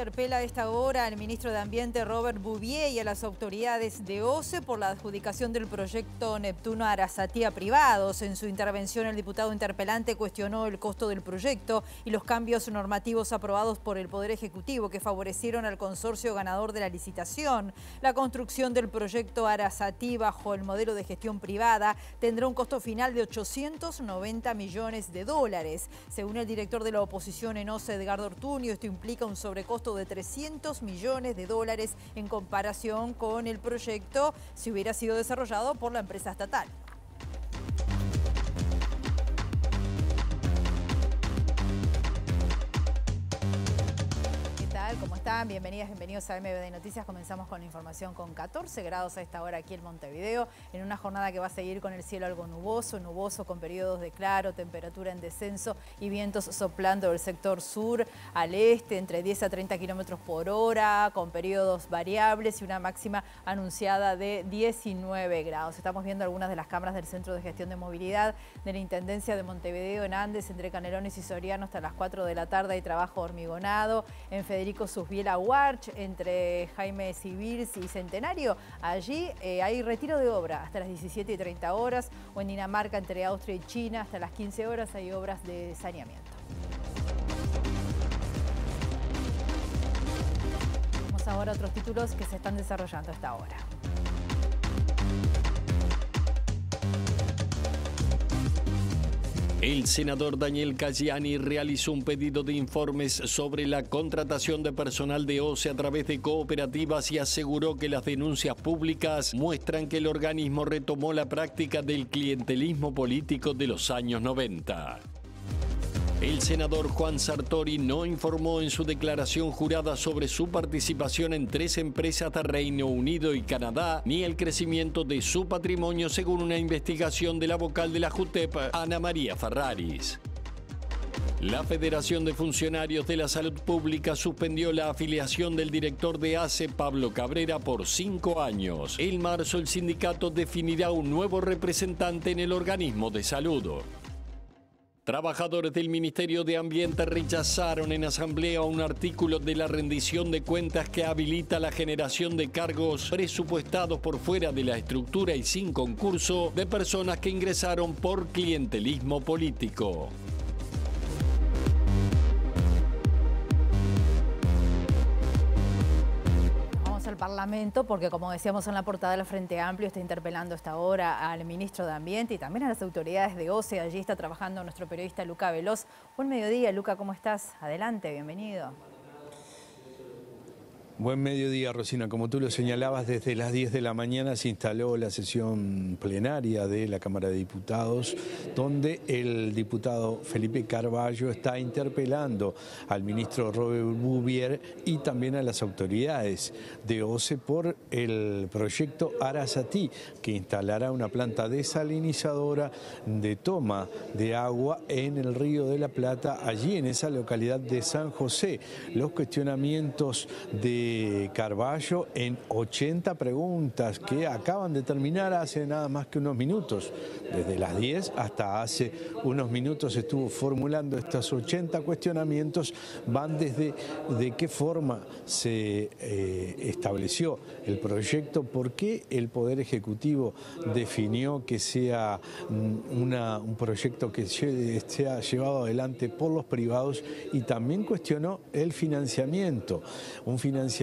interpela a esta hora al ministro de Ambiente Robert Bouvier y a las autoridades de OCE por la adjudicación del proyecto Neptuno Arasatía privados. En su intervención el diputado interpelante cuestionó el costo del proyecto y los cambios normativos aprobados por el Poder Ejecutivo que favorecieron al consorcio ganador de la licitación. La construcción del proyecto Arasatí bajo el modelo de gestión privada tendrá un costo final de 890 millones de dólares. Según el director de la oposición en OCE, Edgardo Ortuño, esto implica un sobrecosto de 300 millones de dólares en comparación con el proyecto si hubiera sido desarrollado por la empresa estatal. están? Bienvenidas, bienvenidos a MBD Noticias. Comenzamos con la información con 14 grados a esta hora aquí en Montevideo, en una jornada que va a seguir con el cielo algo nuboso, nuboso con periodos de claro, temperatura en descenso y vientos soplando del sector sur al este, entre 10 a 30 kilómetros por hora, con periodos variables y una máxima anunciada de 19 grados. Estamos viendo algunas de las cámaras del Centro de Gestión de Movilidad de la Intendencia de Montevideo en Andes, entre Canelones y Soriano hasta las 4 de la tarde hay trabajo hormigonado, en Federico Susbiel la Warch, entre Jaime Civils y Centenario. Allí eh, hay retiro de obra hasta las 17 y 30 horas, o en Dinamarca, entre Austria y China, hasta las 15 horas hay obras de saneamiento. Vamos ahora a otros títulos que se están desarrollando hasta ahora. El senador Daniel Cagliani realizó un pedido de informes sobre la contratación de personal de OCE a través de cooperativas y aseguró que las denuncias públicas muestran que el organismo retomó la práctica del clientelismo político de los años 90. El senador Juan Sartori no informó en su declaración jurada sobre su participación en tres empresas de Reino Unido y Canadá, ni el crecimiento de su patrimonio, según una investigación de la vocal de la JUTEP, Ana María Ferraris. La Federación de Funcionarios de la Salud Pública suspendió la afiliación del director de ACE, Pablo Cabrera, por cinco años. En marzo el sindicato definirá un nuevo representante en el organismo de salud. Trabajadores del Ministerio de Ambiente rechazaron en asamblea un artículo de la rendición de cuentas que habilita la generación de cargos presupuestados por fuera de la estructura y sin concurso de personas que ingresaron por clientelismo político. porque como decíamos en la portada, de la Frente Amplio está interpelando hasta ahora al ministro de Ambiente y también a las autoridades de OCE. Allí está trabajando nuestro periodista Luca Veloz. Buen mediodía, Luca, ¿cómo estás? Adelante, bienvenido. Buen mediodía, Rosina. Como tú lo señalabas, desde las 10 de la mañana se instaló la sesión plenaria de la Cámara de Diputados, donde el diputado Felipe Carballo está interpelando al ministro Robert Bouvier y también a las autoridades de OCE por el proyecto Arasatí, que instalará una planta desalinizadora de toma de agua en el Río de la Plata, allí en esa localidad de San José. Los cuestionamientos de Carballo en 80 preguntas que acaban de terminar hace nada más que unos minutos. Desde las 10 hasta hace unos minutos estuvo formulando estos 80 cuestionamientos. Van desde de qué forma se eh, estableció el proyecto, por qué el Poder Ejecutivo definió que sea mm, un proyecto que sea llevado adelante por los privados y también cuestionó el financiamiento. Un financiamiento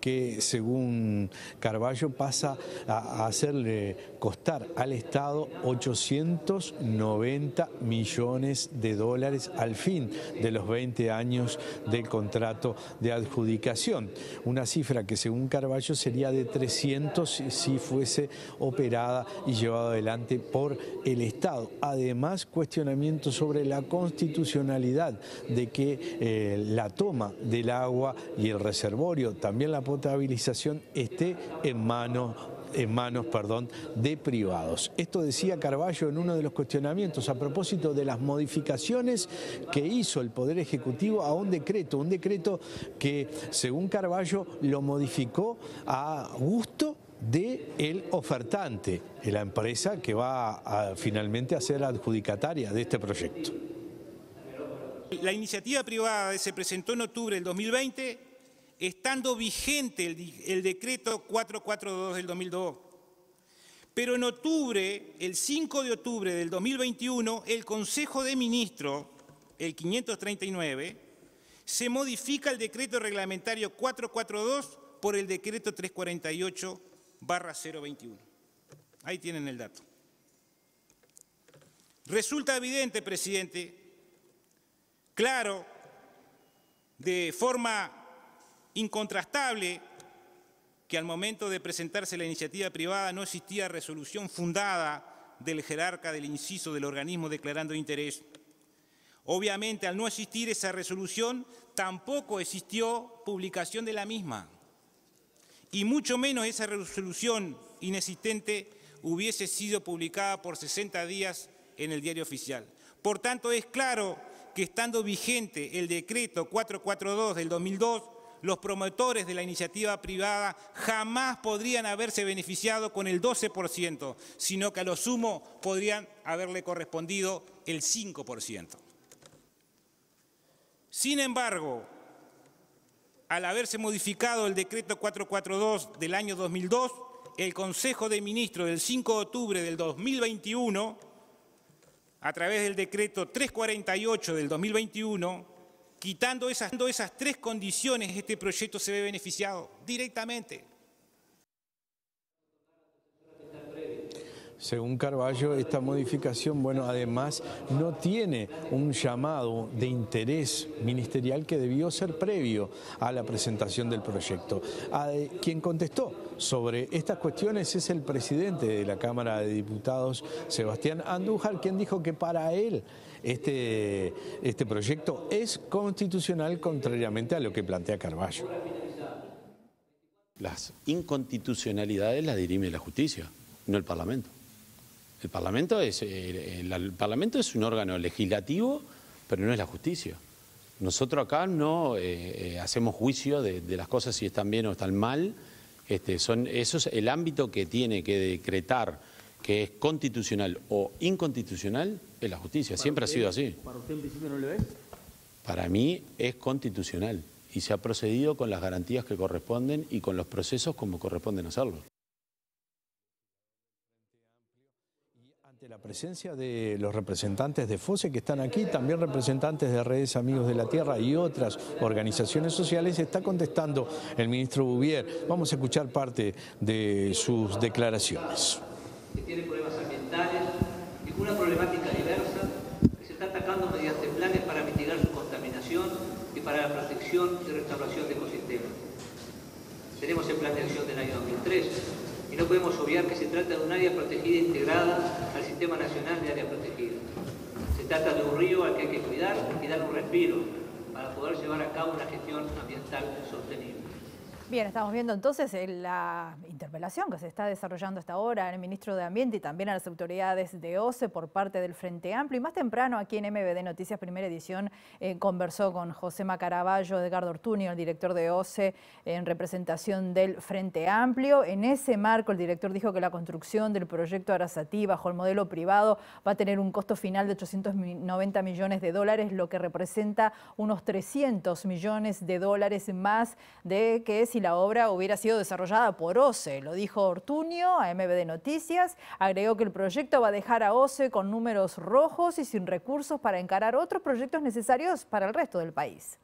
que según Carballo pasa a hacerle costar al Estado 890 millones de dólares al fin de los 20 años del contrato de adjudicación. Una cifra que según Carballo sería de 300 si fuese operada y llevada adelante por el Estado. Además, cuestionamiento sobre la constitucionalidad de que eh, la toma del agua y el reservorio, también la potabilización, esté en manos en manos perdón, de privados. Esto decía Carballo en uno de los cuestionamientos a propósito de las modificaciones que hizo el Poder Ejecutivo a un decreto, un decreto que, según Carballo, lo modificó a gusto de el ofertante, de la empresa que va finalmente a ser adjudicataria de este proyecto. La iniciativa privada se presentó en octubre del 2020, estando vigente el, el decreto 442 del 2002 pero en octubre, el 5 de octubre del 2021, el Consejo de Ministros, el 539, se modifica el decreto reglamentario 442 por el decreto 348 021. Ahí tienen el dato. Resulta evidente, presidente, claro, de forma incontrastable, que al momento de presentarse la iniciativa privada no existía resolución fundada del jerarca del inciso del organismo declarando interés. Obviamente, al no existir esa resolución, tampoco existió publicación de la misma. Y mucho menos esa resolución inexistente hubiese sido publicada por 60 días en el diario oficial. Por tanto, es claro que estando vigente el decreto 442 del 2002, los promotores de la iniciativa privada jamás podrían haberse beneficiado con el 12%, sino que a lo sumo podrían haberle correspondido el 5%. Sin embargo, al haberse modificado el decreto 442 del año 2002, el Consejo de Ministros del 5 de octubre del 2021, a través del decreto 348 del 2021, Quitando esas, esas tres condiciones, este proyecto se ve beneficiado directamente. Según Carballo, esta modificación, bueno, además no tiene un llamado de interés ministerial que debió ser previo a la presentación del proyecto. Eh, quien contestó sobre estas cuestiones es el presidente de la Cámara de Diputados, Sebastián Andújar, quien dijo que para él este, este, proyecto es constitucional contrariamente a lo que plantea Carballo. Las inconstitucionalidades las dirime la justicia, no el Parlamento. El Parlamento es, el, Parlamento es un órgano legislativo, pero no es la justicia. Nosotros acá no eh, eh, hacemos juicio de, las cosas si están bien o están mal. Este, son, eso es el ámbito que tiene que decretar que es constitucional o inconstitucional es la justicia, siempre ha sido así. ¿Para usted en principio no lo es? Para mí es constitucional y se ha procedido con las garantías que corresponden y con los procesos como corresponden hacerlo. Ante la presencia de los representantes de FOSE que están aquí, también representantes de redes Amigos de la Tierra y otras organizaciones sociales, está contestando el ministro Bouvier. Vamos a escuchar parte de sus declaraciones que tiene problemas ambientales y una problemática diversa que se está atacando mediante planes para mitigar su contaminación y para la protección y restauración de ecosistemas. Tenemos el plan de acción del año 2003 y no podemos obviar que se trata de un área protegida e integrada al Sistema Nacional de Áreas Protegidas. Se trata de un río al que hay que cuidar y dar un respiro para poder llevar a cabo una gestión ambiental sostenible. Bien, estamos viendo entonces eh, la interpelación que se está desarrollando hasta ahora al ministro de Ambiente y también a las autoridades de OCE por parte del Frente Amplio. Y más temprano aquí en MBD Noticias Primera Edición eh, conversó con José Macaraballo, Edgardo Ortuño, el director de OCE, en representación del Frente Amplio. En ese marco el director dijo que la construcción del proyecto Arasati bajo el modelo privado va a tener un costo final de 890 millones de dólares, lo que representa unos 300 millones de dólares más de que si ...y la obra hubiera sido desarrollada por OCE. Lo dijo Ortuño a de Noticias. Agregó que el proyecto va a dejar a OCE con números rojos y sin recursos para encarar otros proyectos necesarios para el resto del país.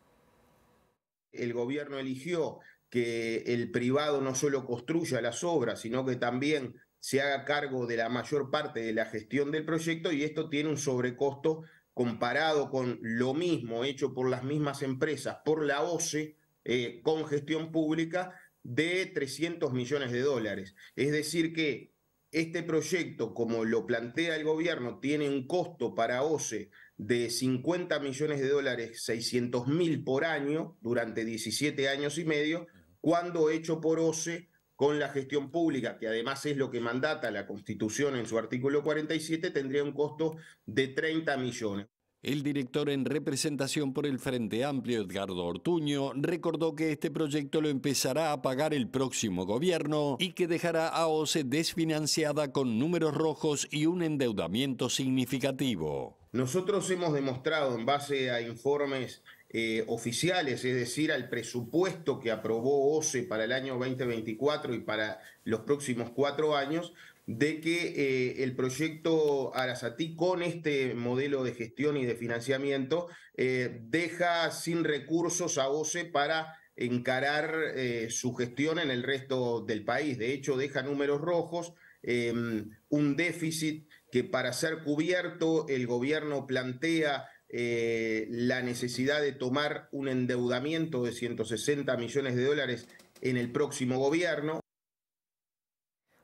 El gobierno eligió que el privado no solo construya las obras, sino que también se haga cargo de la mayor parte de la gestión del proyecto y esto tiene un sobrecosto comparado con lo mismo hecho por las mismas empresas, por la OCE, eh, con gestión pública de 300 millones de dólares. Es decir, que este proyecto, como lo plantea el gobierno, tiene un costo para OCE de 50 millones de dólares, 600 mil por año, durante 17 años y medio, cuando hecho por OCE con la gestión pública, que además es lo que mandata la Constitución en su artículo 47, tendría un costo de 30 millones. El director en representación por el Frente Amplio, Edgardo Ortuño, recordó que este proyecto lo empezará a pagar el próximo gobierno y que dejará a OCE desfinanciada con números rojos y un endeudamiento significativo. Nosotros hemos demostrado en base a informes eh, oficiales, es decir, al presupuesto que aprobó OCE para el año 2024 y para los próximos cuatro años, de que eh, el proyecto Arasatí con este modelo de gestión y de financiamiento eh, deja sin recursos a OCE para encarar eh, su gestión en el resto del país. De hecho, deja números rojos, em, un déficit que para ser cubierto el gobierno plantea la necesidad de tomar un endeudamiento de 160 millones de dólares en el próximo gobierno.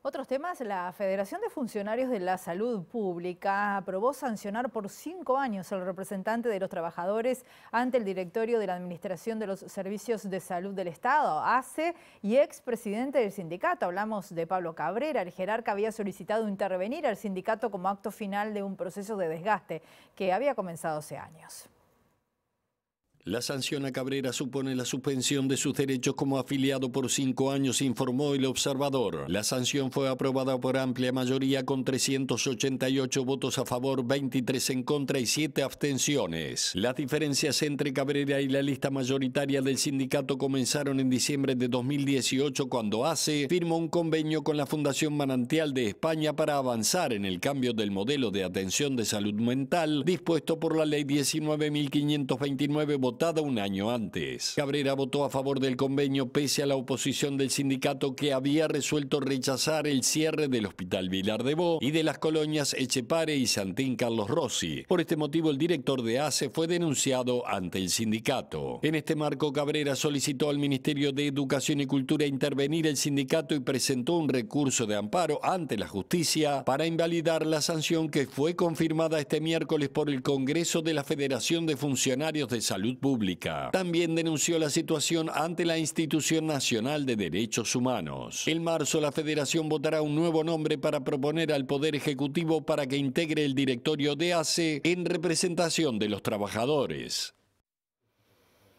Otros temas, la Federación de Funcionarios de la Salud Pública aprobó sancionar por cinco años al representante de los trabajadores ante el directorio de la Administración de los Servicios de Salud del Estado, ACE, y expresidente del sindicato. Hablamos de Pablo Cabrera, el jerarca había solicitado intervenir al sindicato como acto final de un proceso de desgaste que había comenzado hace años. La sanción a Cabrera supone la suspensión de sus derechos como afiliado por cinco años, informó el observador. La sanción fue aprobada por amplia mayoría con 388 votos a favor, 23 en contra y 7 abstenciones. Las diferencias entre Cabrera y la lista mayoritaria del sindicato comenzaron en diciembre de 2018 cuando ACE firmó un convenio con la Fundación Manantial de España para avanzar en el cambio del modelo de atención de salud mental dispuesto por la ley 19.529 un año antes. Cabrera votó a favor del convenio pese a la oposición del sindicato que había resuelto rechazar el cierre del Hospital Vilar de Bo y de las colonias Echepare y Santín Carlos Rossi. Por este motivo, el director de ACE fue denunciado ante el sindicato. En este marco, Cabrera solicitó al Ministerio de Educación y Cultura intervenir el sindicato y presentó un recurso de amparo ante la justicia para invalidar la sanción que fue confirmada este miércoles por el Congreso de la Federación de Funcionarios de Salud Pública. También denunció la situación ante la Institución Nacional de Derechos Humanos. En marzo, la Federación votará un nuevo nombre para proponer al Poder Ejecutivo para que integre el directorio de ACE en representación de los trabajadores.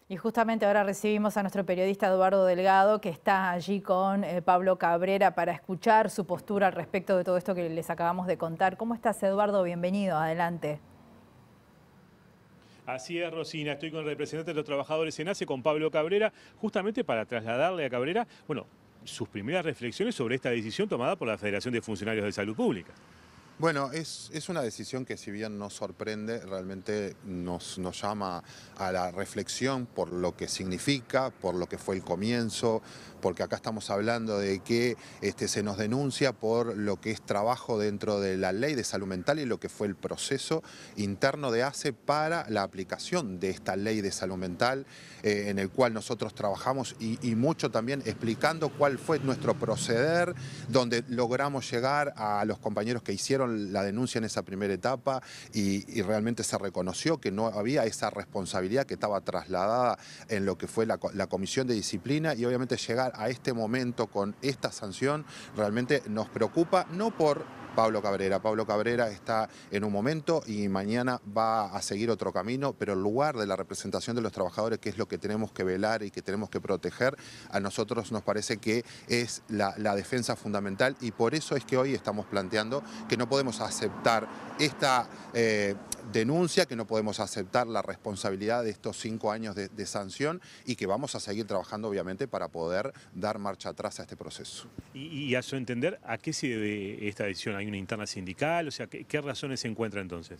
Y justamente ahora recibimos a nuestro periodista Eduardo Delgado, que está allí con eh, Pablo Cabrera para escuchar su postura al respecto de todo esto que les acabamos de contar. ¿Cómo estás, Eduardo? Bienvenido, adelante. Así es, Rosina. Estoy con el representante de los trabajadores en ACE, con Pablo Cabrera, justamente para trasladarle a Cabrera, bueno, sus primeras reflexiones sobre esta decisión tomada por la Federación de Funcionarios de Salud Pública. Bueno, es, es, una decisión que si bien nos sorprende, realmente nos, nos, llama a la reflexión por lo que significa, por lo que fue el comienzo, porque acá estamos hablando de que este, se nos denuncia por lo que es trabajo dentro de la ley de salud mental y lo que fue el proceso interno de ACE para la aplicación de esta ley de salud mental, eh, en el cual nosotros trabajamos y, y mucho también explicando cuál fue nuestro proceder, donde logramos llegar a los compañeros que hicieron la denuncia en esa primera etapa y, realmente se reconoció que no había esa responsabilidad que estaba trasladada en lo que fue la comisión de disciplina y obviamente llegar a este momento con esta sanción realmente nos preocupa, no por Pablo Cabrera. Pablo Cabrera está en un momento y mañana va a seguir otro camino, pero el lugar de la representación de los trabajadores, que es lo que tenemos que velar y que tenemos que proteger, a nosotros nos parece que es la, defensa fundamental y por eso es que hoy estamos planteando que no podemos aceptar esta... Eh, denuncia, que no podemos aceptar la responsabilidad de estos cinco años de, sanción y que vamos a seguir trabajando obviamente para poder dar marcha atrás a este proceso. Y, a su entender, ¿a qué se debe esta decisión? ¿Hay una interna sindical? O sea, ¿qué, qué razones se encuentra entonces?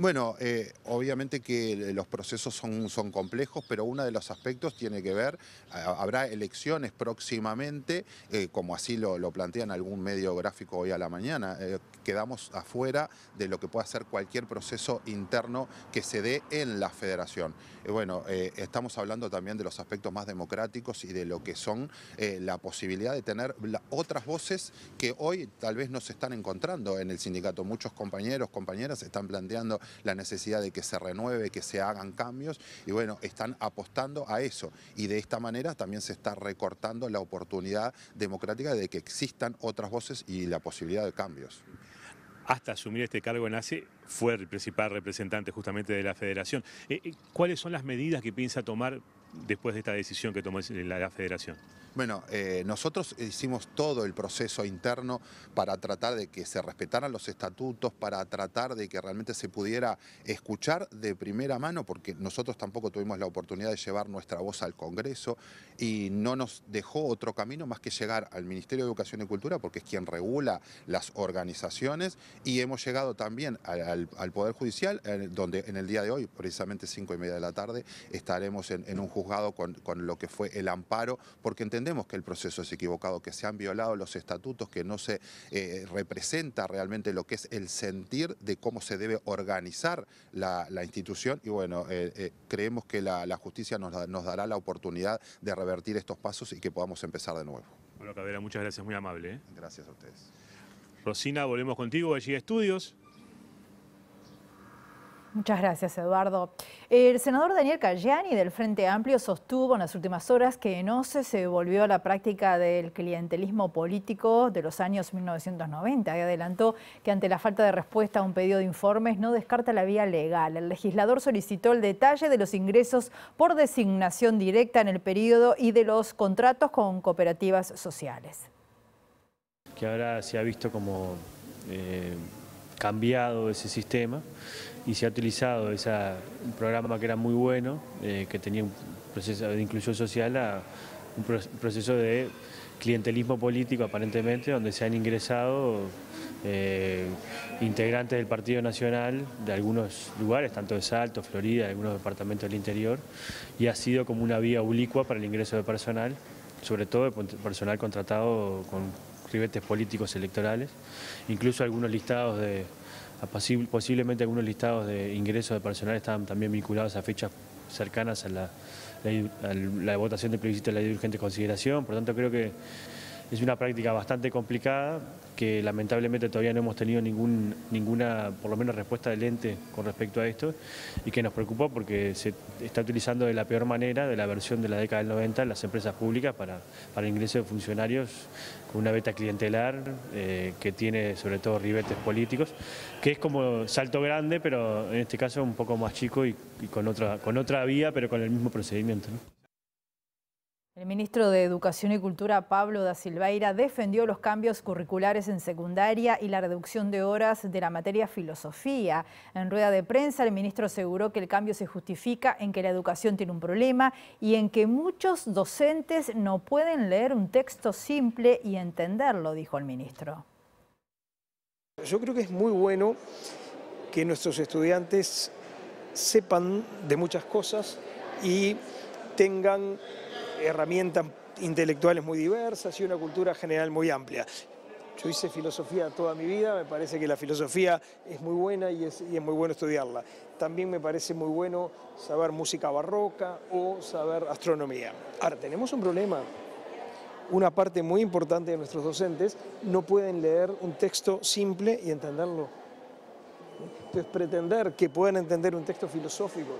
Bueno, eh, obviamente que eh, los procesos son, complejos, pero uno de los aspectos tiene que ver, habrá elecciones próximamente, eh, como así lo, lo, plantean algún medio gráfico hoy a la mañana, quedamos afuera de lo que pueda ser cualquier proceso interno que se dé en la federación. bueno, estamos hablando también de los aspectos más democráticos y de lo que son la posibilidad de tener otras voces que hoy tal vez no se están encontrando en el sindicato. Muchos compañeros, compañeras están planteando la necesidad de que se renueve, que se hagan cambios y bueno, están apostando a eso y de esta manera también se está recortando la oportunidad democrática de que existan otras voces y la posibilidad de cambios hasta asumir este cargo en ACE, fue el principal representante justamente de la federación. Eh, eh, ¿Cuáles son las medidas que piensa tomar después de esta decisión que tomó la federación? Bueno, eh, nosotros hicimos todo el proceso interno para tratar de que se respetaran los estatutos, para tratar de que realmente se pudiera escuchar de primera mano, porque nosotros tampoco tuvimos la oportunidad de llevar nuestra voz al Congreso y no nos dejó otro camino más que llegar al Ministerio de Educación y Cultura, porque es quien regula las organizaciones, y hemos llegado también al, Poder Judicial, donde en el día de hoy, precisamente 5 y media de la tarde, estaremos en, un juzgado con, con, lo que fue el amparo, porque entendemos entendemos que el proceso es equivocado, que se han violado los estatutos, que no se eh, representa realmente lo que es el sentir de cómo se debe organizar la, institución. Y bueno, eh, eh, creemos que la, justicia nos, dará la oportunidad de revertir estos pasos y que podamos empezar de nuevo. Bueno, Cabrera, muchas gracias, muy amable. Gracias a ustedes. Rosina, volvemos contigo, allí Estudios. Muchas gracias, Eduardo. El senador Daniel Cayani del Frente Amplio sostuvo en las últimas horas que no se volvió a la práctica del clientelismo político de los años 1990 y adelantó que ante la falta de respuesta a un pedido de informes no descarta la vía legal. El legislador solicitó el detalle de los ingresos por designación directa en el periodo y de los contratos con cooperativas sociales. Que ahora se ha visto como eh, cambiado ese sistema y se ha utilizado ese programa que era muy bueno, eh, que tenía un proceso de inclusión social, a un proceso de clientelismo político aparentemente, donde se han ingresado eh, integrantes del Partido Nacional de algunos lugares, tanto de Salto, Florida, algunos departamentos del interior, y ha sido como una vía oblicua para el ingreso de personal, sobre todo de personal contratado con ribetes políticos electorales, incluso algunos listados de posiblemente algunos listados de ingresos de personal estaban también vinculados a fechas cercanas a la, votación del plebiscito de la ley de urgente consideración, por tanto creo que es una práctica bastante complicada que lamentablemente todavía no hemos tenido ninguna, por lo menos, respuesta del ente con respecto a esto y que nos preocupa porque se está utilizando de la peor manera, de la versión de la década del 90, las empresas públicas para, para ingreso de funcionarios con una beta clientelar eh, que tiene sobre todo ribetes políticos, que es como salto grande, pero en este caso un poco más chico y, con, otra, con otra vía, pero con el mismo procedimiento. El ministro de Educación y Cultura, Pablo da Silveira, defendió los cambios curriculares en secundaria y la reducción de horas de la materia filosofía. En rueda de prensa, el ministro aseguró que el cambio se justifica en que la educación tiene un problema y en que muchos docentes no pueden leer un texto simple y entenderlo, dijo el ministro. Yo creo que es muy bueno que nuestros estudiantes sepan de muchas cosas y tengan herramientas intelectuales muy diversas y una cultura general muy amplia. Yo hice filosofía toda mi vida, me parece que la filosofía es muy buena y es, muy bueno estudiarla. También me parece muy bueno saber música barroca o saber astronomía. Ahora, tenemos un problema. Una parte muy importante de nuestros docentes no pueden leer un texto simple y entenderlo. Entonces, pretender que puedan entender un texto filosófico,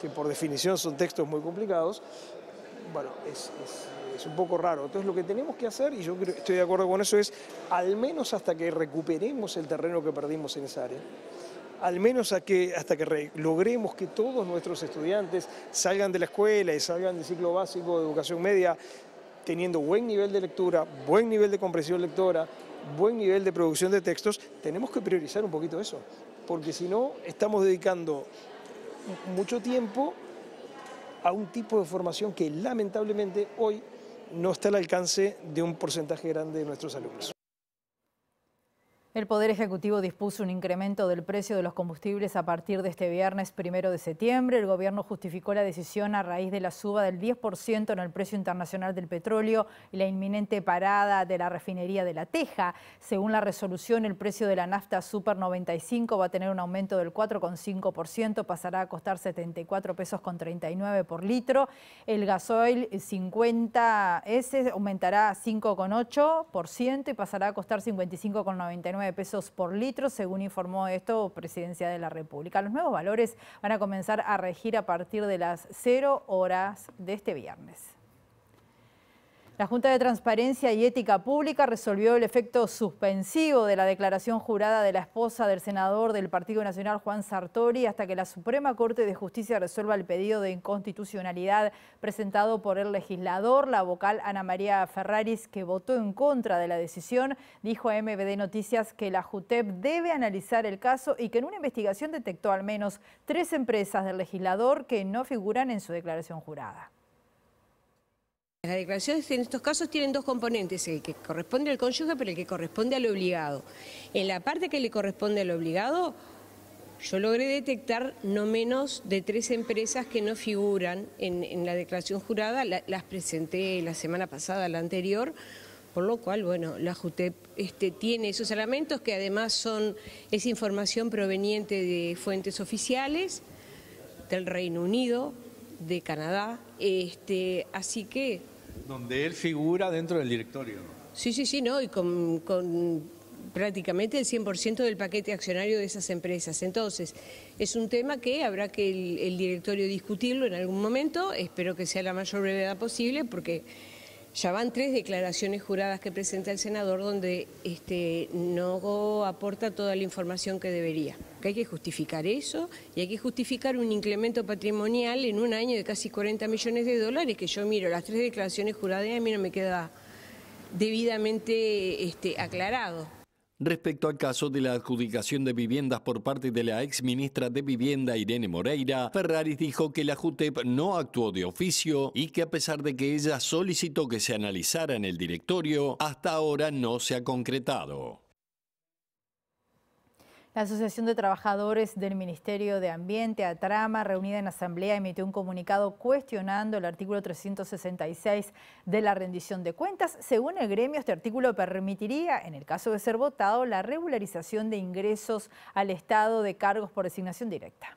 que por definición son textos muy complicados, bueno, es, un poco raro. Entonces lo que tenemos que hacer, y yo estoy de acuerdo con eso, es al menos hasta que recuperemos el terreno que perdimos en esa área, al menos a que, hasta que logremos que todos nuestros estudiantes salgan de la escuela y salgan del ciclo básico de educación media teniendo buen nivel de lectura, buen nivel de comprensión lectora, buen nivel de producción de textos, tenemos que priorizar un poquito eso, porque si no estamos dedicando mucho tiempo a un tipo de formación que lamentablemente hoy no está al alcance de un porcentaje grande de nuestros alumnos. El Poder Ejecutivo dispuso un incremento del precio de los combustibles a partir de este viernes primero de septiembre. El gobierno justificó la decisión a raíz de la suba del 10% en el precio internacional del petróleo y la inminente parada de la refinería de La Teja. Según la resolución, el precio de la nafta Super 95 va a tener un aumento del 4,5%, pasará a costar 74 pesos con 39 por litro. El gasoil 50S aumentará 5,8% y pasará a costar 55,99 de pesos por litro, según informó esto Presidencia de la República. Los nuevos valores van a comenzar a regir a partir de las 0 horas de este viernes. La Junta de Transparencia y Ética Pública resolvió el efecto suspensivo de la declaración jurada de la esposa del senador del Partido Nacional Juan Sartori hasta que la Suprema Corte de Justicia resuelva el pedido de inconstitucionalidad presentado por el legislador. La vocal Ana María Ferraris, que votó en contra de la decisión, dijo a MBD Noticias que la JUTEP debe analizar el caso y que en una investigación detectó al menos tres empresas del legislador que no figuran en su declaración jurada. Las declaraciones en estos casos tienen dos componentes, el que corresponde al cónyuge, pero el que corresponde al obligado. En la parte que le corresponde al obligado, yo logré detectar no menos de tres empresas que no figuran en, la declaración jurada, las presenté la semana pasada, la anterior, por lo cual, bueno, la JUTEP este, tiene esos elementos que además son, es información proveniente de fuentes oficiales del Reino Unido, de Canadá, este, así que donde él figura dentro del directorio. Sí, sí, sí, no, y con, prácticamente el 100% del paquete accionario de esas empresas. Entonces, es un tema que habrá que el, el directorio discutirlo en algún momento, espero que sea la mayor brevedad posible, porque ya van tres declaraciones juradas que presenta el senador donde este, no aporta toda la información que debería. hay que justificar eso y hay que justificar un incremento patrimonial en un año de casi 40 millones de dólares, que yo miro las tres declaraciones juradas y a mí no me queda debidamente este, aclarado respecto al caso de la adjudicación de viviendas por parte de la ex ministra de Vivienda Irene Moreira, Ferraris dijo que la JUTEP no actuó de oficio y que a pesar de que ella solicitó que se analizara en el directorio, hasta ahora no se ha concretado. La Asociación de Trabajadores del Ministerio de Ambiente, Atrama, reunida en asamblea, emitió un comunicado cuestionando el artículo 366 de la rendición de cuentas. Según el gremio, este artículo permitiría, en el caso de ser votado, la regularización de ingresos al Estado de cargos por designación directa.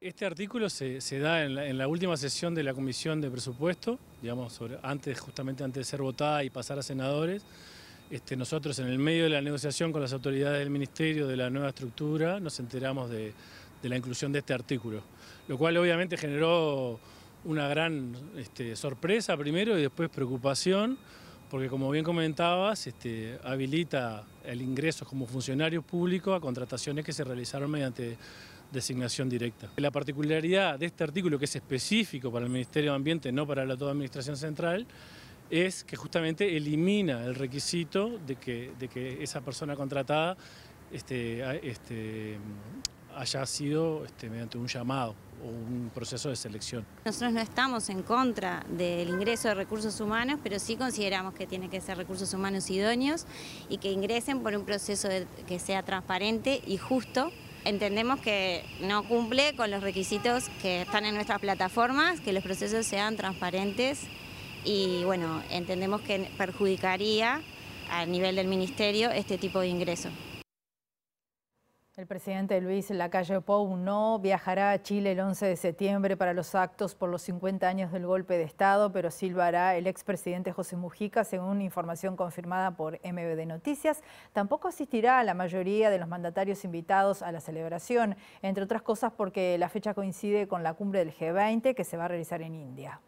Este artículo se, da en la, última sesión de la Comisión de Presupuesto, digamos, antes, justamente antes de ser votada y pasar a senadores. Este, nosotros en el medio de la negociación con las autoridades del Ministerio de la nueva estructura nos enteramos de, la inclusión de este artículo, lo cual obviamente generó una gran este, sorpresa primero y después preocupación, porque como bien comentabas, este, habilita el ingreso como funcionario público a contrataciones que se realizaron mediante designación directa. La particularidad de este artículo, que es específico para el Ministerio de Ambiente, no para la toda Administración Central, es que justamente elimina el requisito de que, esa persona contratada este, este, haya sido este, mediante un llamado o un proceso de selección. Nosotros no estamos en contra del ingreso de recursos humanos, pero sí consideramos que tiene que ser recursos humanos idóneos y que ingresen por un proceso que sea transparente y justo. Entendemos que no cumple con los requisitos que están en nuestras plataformas, que los procesos sean transparentes y bueno, entendemos que perjudicaría a nivel del Ministerio este tipo de ingreso. El presidente Luis Lacalle Pou no viajará a Chile el 11 de septiembre para los actos por los 50 años del golpe de Estado, pero sí hará el expresidente José Mujica, según información confirmada por MBD Noticias. Tampoco asistirá a la mayoría de los mandatarios invitados a la celebración, entre otras cosas porque la fecha coincide con la cumbre del G20 que se va a realizar en India.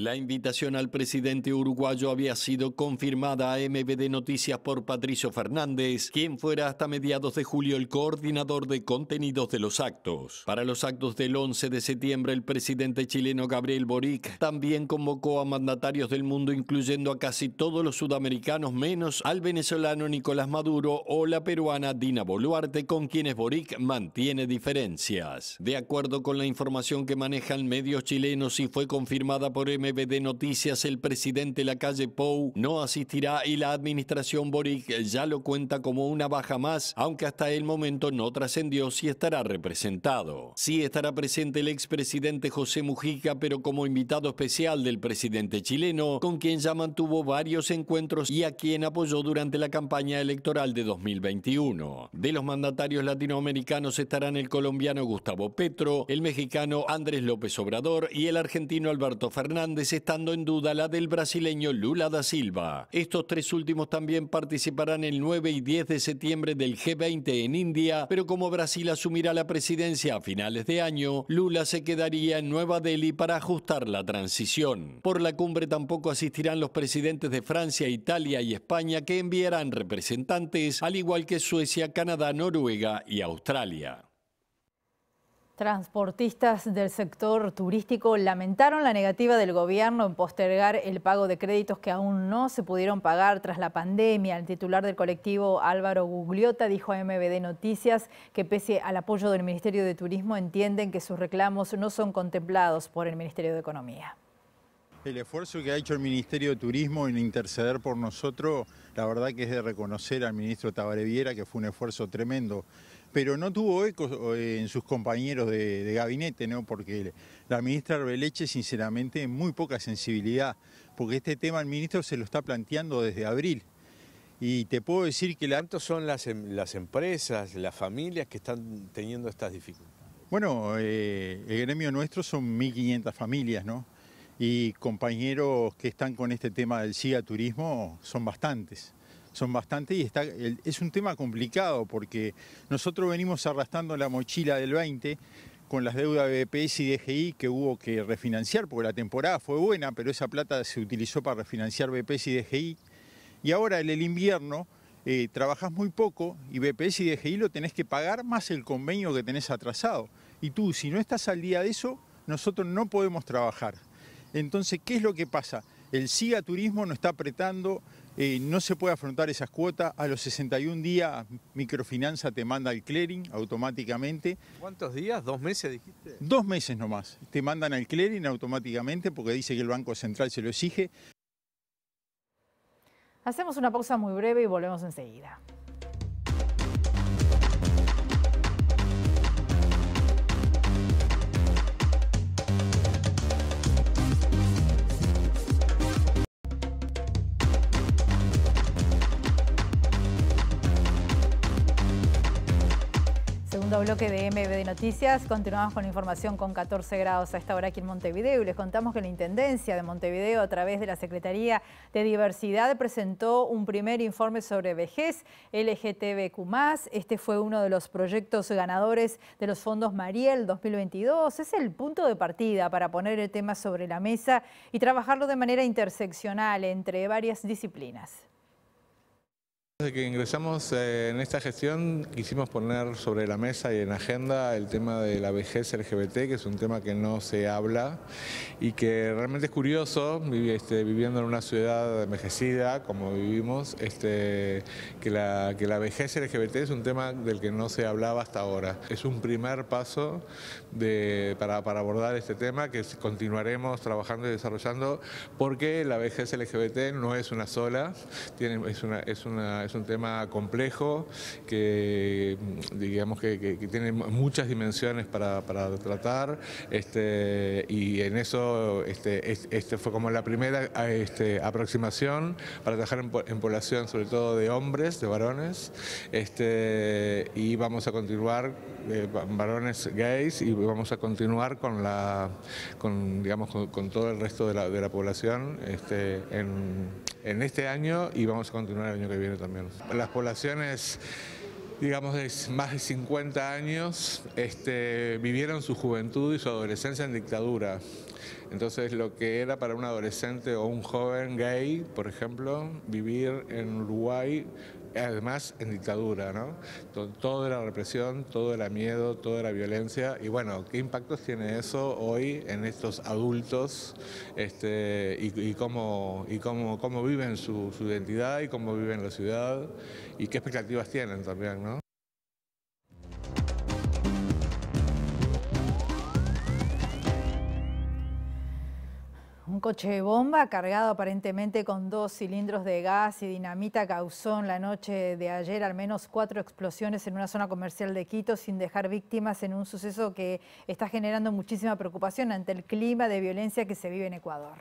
La invitación al presidente uruguayo había sido confirmada a MBD Noticias por Patricio Fernández, quien fuera hasta mediados de julio el coordinador de contenidos de los actos. Para los actos del 11 de septiembre, el presidente chileno Gabriel Boric también convocó a mandatarios del mundo, incluyendo a casi todos los sudamericanos, menos al venezolano Nicolás Maduro o la peruana Dina Boluarte, con quienes Boric mantiene diferencias. De acuerdo con la información que manejan medios chilenos y fue confirmada por MBD, de Noticias, el presidente Lacalle Pou no asistirá y la administración Boric ya lo cuenta como una baja más, aunque hasta el momento no trascendió si estará representado. Sí estará presente el expresidente José Mujica, pero como invitado especial del presidente chileno, con quien ya mantuvo varios encuentros y a quien apoyó durante la campaña electoral de 2021. De los mandatarios latinoamericanos estarán el colombiano Gustavo Petro, el mexicano Andrés López Obrador y el argentino Alberto Fernández estando en duda la del brasileño Lula da Silva. Estos tres últimos también participarán el 9 y 10 de septiembre del G20 en India, pero como Brasil asumirá la presidencia a finales de año, Lula se quedaría en Nueva Delhi para ajustar la transición. Por la cumbre tampoco asistirán los presidentes de Francia, Italia y España que enviarán representantes, al igual que Suecia, Canadá, Noruega y Australia. Transportistas del sector turístico lamentaron la negativa del gobierno en postergar el pago de créditos que aún no se pudieron pagar tras la pandemia. El titular del colectivo Álvaro Gugliota dijo a MBD Noticias que pese al apoyo del Ministerio de Turismo entienden que sus reclamos no son contemplados por el Ministerio de Economía. El esfuerzo que ha hecho el Ministerio de Turismo en interceder por nosotros, la verdad que es de reconocer al ministro Tabareviera, que fue un esfuerzo tremendo pero no tuvo eco eh, en sus compañeros de, gabinete, ¿no? porque la ministra Arbeleche, sinceramente, muy poca sensibilidad, porque este tema el ministro se lo está planteando desde abril. Y te puedo decir que... el son em, las, empresas, las familias que están teniendo estas dificultades? Bueno, eh, el gremio nuestro son 1.500 familias, ¿no? Y compañeros que están con este tema del SIGA Turismo son bastantes son bastante y está, es un tema complicado porque nosotros venimos arrastrando la mochila del 20 con las deudas de BPS y DGI que hubo que refinanciar, porque la temporada fue buena, pero esa plata se utilizó para refinanciar BPS y DGI. Y ahora en el invierno eh, trabajás muy poco y BPS y DGI lo tenés que pagar más el convenio que tenés atrasado. Y tú, si no estás al día de eso, nosotros no podemos trabajar. Entonces, ¿qué es lo que pasa? El SIGA Turismo nos está apretando eh, no se puede afrontar esas cuotas. A los 61 días microfinanza te manda el clearing automáticamente. ¿Cuántos días? ¿Dos meses dijiste? Dos meses nomás. Te mandan al clearing automáticamente porque dice que el Banco Central se lo exige. Hacemos una pausa muy breve y volvemos enseguida. segundo bloque de MBD Noticias. Continuamos con la información con 14 grados a esta hora aquí en Montevideo y les contamos que la Intendencia de Montevideo a través de la Secretaría de Diversidad presentó un primer informe sobre vejez LGTBQ+. Este fue uno de los proyectos ganadores de los fondos Mariel 2022. Es el punto de partida para poner el tema sobre la mesa y trabajarlo de manera interseccional entre varias disciplinas. Desde que ingresamos eh, en esta gestión quisimos poner sobre la mesa y en agenda el tema de la vejez LGBT, que es un tema que no se habla y que realmente es curioso, este, viviendo en una ciudad envejecida como vivimos, este, que, la, que vejez LGBT es un tema del que no se hablaba hasta ahora. Es un primer paso para, abordar este tema que continuaremos trabajando y desarrollando porque la vejez LGBT no es una sola, Es una es un tema complejo que digamos que, tiene muchas dimensiones para, tratar este, y en eso este, este fue como la primera este, aproximación para trabajar en, población sobre todo de hombres, de varones este, y vamos a continuar eh, varones gays y vamos a continuar con la digamos con, todo el resto de la, población este, en este año y vamos a continuar el año que viene también. Las poblaciones digamos, de más de 50 años, este, vivieron su juventud y su adolescencia en dictadura. Entonces, lo que era para un adolescente o un joven gay, por ejemplo, vivir en Uruguay además en dictadura, ¿no? Toda la represión, todo era miedo, toda la violencia. Y bueno, ¿qué impactos tiene eso hoy en estos adultos este, y, cómo, y cómo, cómo viven su, su identidad y cómo viven la ciudad y qué expectativas tienen también, ¿no? Un coche de bomba cargado aparentemente con dos cilindros de gas y dinamita causó en la noche de ayer al menos cuatro explosiones en una zona comercial de Quito sin dejar víctimas en un suceso que está generando muchísima preocupación ante el clima de violencia que se vive en Ecuador.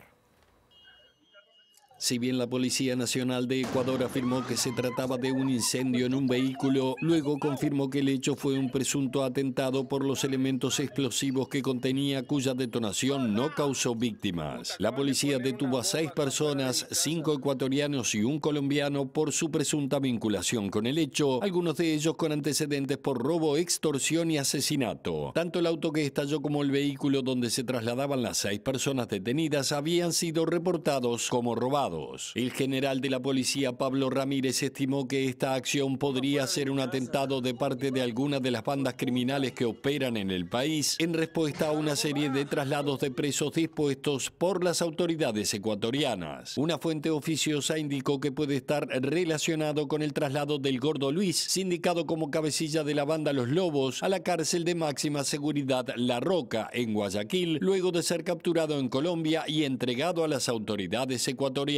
Si bien la Policía Nacional de Ecuador afirmó que se trataba de un incendio en un vehículo, luego confirmó que el hecho fue un presunto atentado por los elementos explosivos que contenía cuya detonación no causó víctimas. La policía detuvo a seis personas, cinco ecuatorianos y un colombiano por su presunta vinculación con el hecho, algunos de ellos con antecedentes por robo, extorsión y asesinato. Tanto el auto que estalló como el vehículo donde se trasladaban las seis personas detenidas habían sido reportados como robados. El general de la policía Pablo Ramírez estimó que esta acción podría ser un atentado de parte de alguna de las bandas criminales que operan en el país en respuesta a una serie de traslados de presos dispuestos por las autoridades ecuatorianas. Una fuente oficiosa indicó que puede estar relacionado con el traslado del Gordo Luis, sindicado como cabecilla de la banda Los Lobos, a la cárcel de máxima seguridad La Roca en Guayaquil, luego de ser capturado en Colombia y entregado a las autoridades ecuatorianas.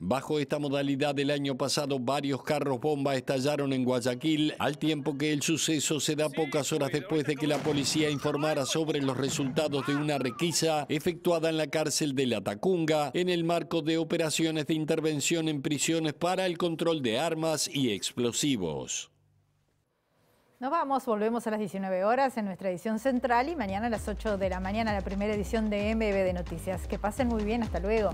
Bajo esta modalidad del año pasado varios carros bomba estallaron en Guayaquil, al tiempo que el suceso se da pocas horas después de que la policía informara sobre los resultados de una requisa efectuada en la cárcel de La Tacunga en el marco de operaciones de intervención en prisiones para el control de armas y explosivos. Nos vamos, volvemos a las 19 horas en nuestra edición central y mañana a las 8 de la mañana la primera edición de MB de Noticias. Que pasen muy bien, hasta luego.